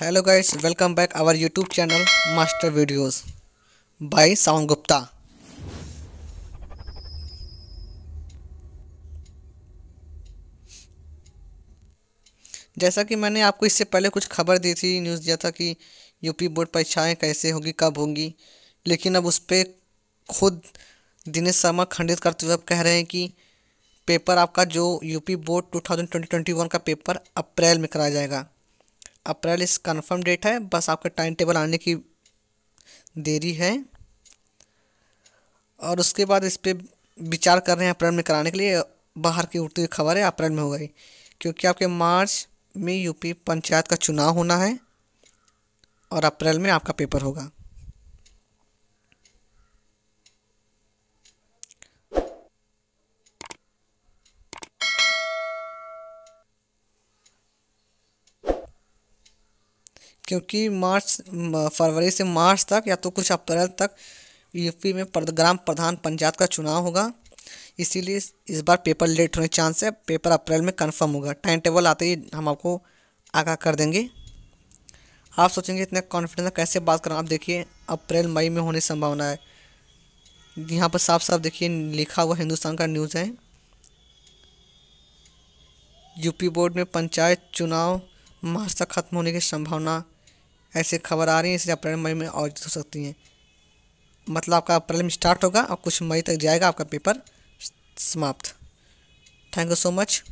hello guides welcome back our YouTube channel master videos by Sawan Gupta जैसा कि मैंने आपको इससे पहले कुछ खबर दी थी न्यूज़ दिया था कि यूपी बोर्ड परीक्षाएं कैसे होगी कब होंगी लेकिन अब उस पर खुद दिनेश शर्मा खंडित करते हुए अब कह रहे हैं कि पेपर आपका जो यूपी बोर्ड 2020 का पेपर अप्रैल में कराया जाएगा अप्रैल इस कन्फर्म डेट है बस आपका टाइम टेबल आने की देरी है और उसके बाद इस पर विचार कर रहे हैं अप्रैल में कराने के लिए बाहर की उठती हुई खबर है अप्रैल में हो गई क्योंकि आपके मार्च में यूपी पंचायत का चुनाव होना है और अप्रैल में आपका पेपर होगा क्योंकि मार्च फरवरी से मार्च तक या तो कुछ अप्रैल तक यूपी में ग्राम प्रधान पंचायत का चुनाव होगा इसीलिए इस बार पेपर लेट होने चांस है पेपर अप्रैल में कंफर्म होगा टाइम टेबल आते ही हम आपको आगाह कर देंगे आप सोचेंगे इतना कॉन्फिडेंस कैसे बात करें आप देखिए अप्रैल मई में होने की संभावना है यहाँ पर साफ साफ देखिए लिखा हुआ हिंदुस्तान का न्यूज़ है यूपी बोर्ड में पंचायत चुनाव मार्च तक खत्म होने की संभावना ऐसे खबर आ रही है इसलिए अप्रैल मई में और हो सकती हैं मतलब आपका अप्रैल में स्टार्ट होगा और कुछ मई तक जाएगा आपका पेपर समाप्त थैंक यू सो मच